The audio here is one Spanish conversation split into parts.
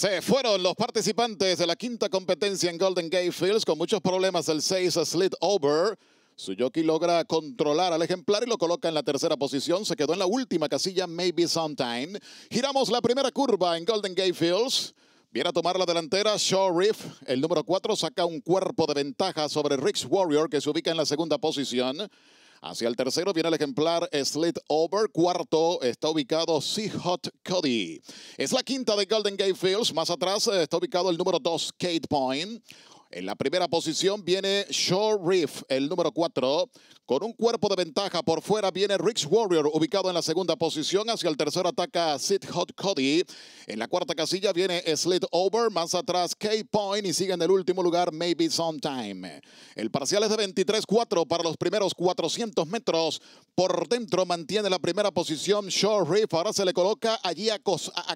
Se fueron los participantes de la quinta competencia en Golden Gate Fields con muchos problemas. El 6 slid over. Suyoki logra controlar al ejemplar y lo coloca en la tercera posición. Se quedó en la última casilla, Maybe Sometime. Giramos la primera curva en Golden Gate Fields. Viene a tomar la delantera Shaw Reef. El número 4 saca un cuerpo de ventaja sobre Rick's Warrior, que se ubica en la segunda posición. Hacia el tercero viene el ejemplar Slit Over. Cuarto está ubicado Sea Hot Cody. Es la quinta de Golden Gate Fields. Más atrás eh, está ubicado el número 2, Kate Point. En la primera posición viene Shore Reef, el número 4. Con un cuerpo de ventaja por fuera viene Rick Warrior, ubicado en la segunda posición. Hacia el tercero ataca Sid Hot Cody. En la cuarta casilla viene Slit Over. Más atrás K-Point y sigue en el último lugar Maybe Sometime. El parcial es de 23-4 para los primeros 400 metros. Por dentro mantiene la primera posición Shore Reef. Ahora se le coloca allí a,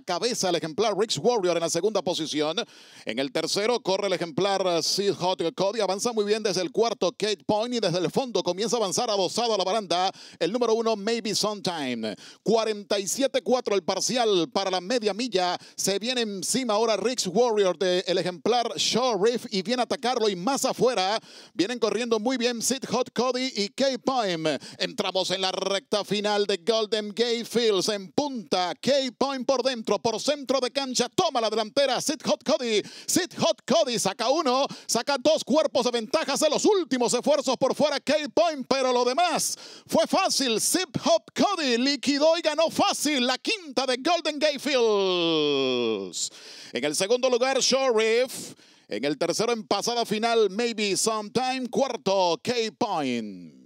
cabeza el ejemplar Riggs Warrior en la segunda posición. En el tercero corre el ejemplar Sid Hot Cody avanza muy bien desde el cuarto Kate Point y desde el fondo comienza a avanzar adosado a la baranda el número uno Maybe Sometime. 47-4 el parcial para la media milla. Se viene encima ahora Riggs Warrior del ejemplar Shaw Riff y viene a atacarlo y más afuera. Vienen corriendo muy bien Sid Hot Cody y Kate Point. Entramos en la recta final de Golden Gate Fields en punta. Kate Point por dentro, por centro de cancha. Toma la delantera Sid Hot Cody. Sid Hot Cody saca uno, saca dos cuerpos de ventaja de los últimos esfuerzos por fuera K-Point, pero lo demás fue fácil. Zip Hop Cody liquidó y ganó fácil la quinta de Golden Gate Fields. En el segundo lugar, Sheriff. En el tercero, en pasada final, Maybe Sometime. Cuarto, K-Point.